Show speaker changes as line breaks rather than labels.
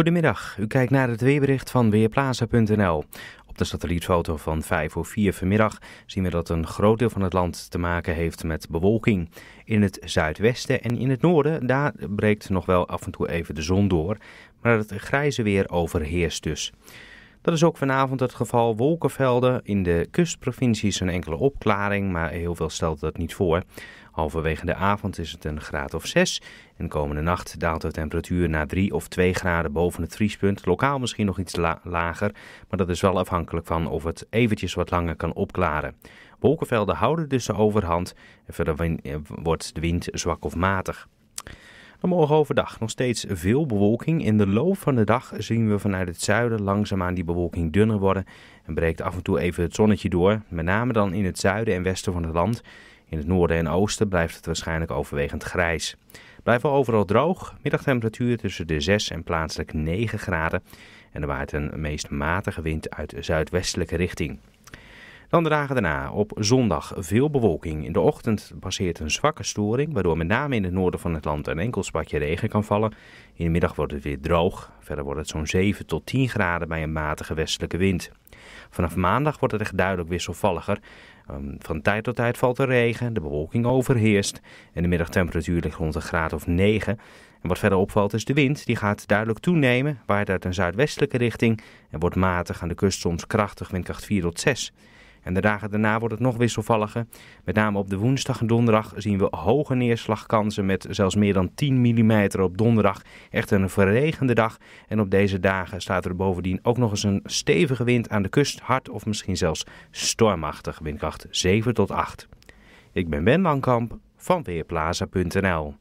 Goedemiddag, u kijkt naar het weerbericht van Weerplaza.nl. Op de satellietfoto van 5 voor 4 vanmiddag zien we dat een groot deel van het land te maken heeft met bewolking. In het zuidwesten en in het noorden, daar breekt nog wel af en toe even de zon door, maar het grijze weer overheerst dus. Dat is ook vanavond het geval. Wolkenvelden in de kustprovincies een enkele opklaring, maar heel veel stelt dat niet voor. Halverwege de avond is het een graad of 6 en komende nacht daalt de temperatuur naar 3 of 2 graden boven het vriespunt. Lokaal misschien nog iets lager, maar dat is wel afhankelijk van of het eventjes wat langer kan opklaren. Wolkenvelden houden dus de overhand en verder eh, wordt de wind zwak of matig. Dan morgen overdag nog steeds veel bewolking. In de loop van de dag zien we vanuit het zuiden langzaamaan die bewolking dunner worden. En breekt af en toe even het zonnetje door, met name dan in het zuiden en westen van het land. In het noorden en oosten blijft het waarschijnlijk overwegend grijs. Blijft wel overal droog, middagtemperatuur tussen de 6 en plaatselijk 9 graden. En er waait een meest matige wind uit zuidwestelijke richting. Dan de dagen daarna. Op zondag veel bewolking. In de ochtend passeert een zwakke storing, waardoor met name in het noorden van het land een enkel spatje regen kan vallen. In de middag wordt het weer droog. Verder wordt het zo'n 7 tot 10 graden bij een matige westelijke wind. Vanaf maandag wordt het echt duidelijk wisselvalliger. Ehm, van tijd tot tijd valt er regen, de bewolking overheerst en de middagtemperatuur ligt rond een graad of 9. En wat verder opvalt is de wind, die gaat duidelijk toenemen, waait uit een zuidwestelijke richting en wordt matig aan de kust soms krachtig, windkracht 4 tot 6. En de dagen daarna wordt het nog wisselvalliger. Met name op de woensdag en donderdag zien we hoge neerslagkansen met zelfs meer dan 10 mm op donderdag. Echt een verregende dag. En op deze dagen staat er bovendien ook nog eens een stevige wind aan de kust. Hard of misschien zelfs stormachtig. Windkracht 7 tot 8. Ik ben Ben Langkamp van Weerplaza.nl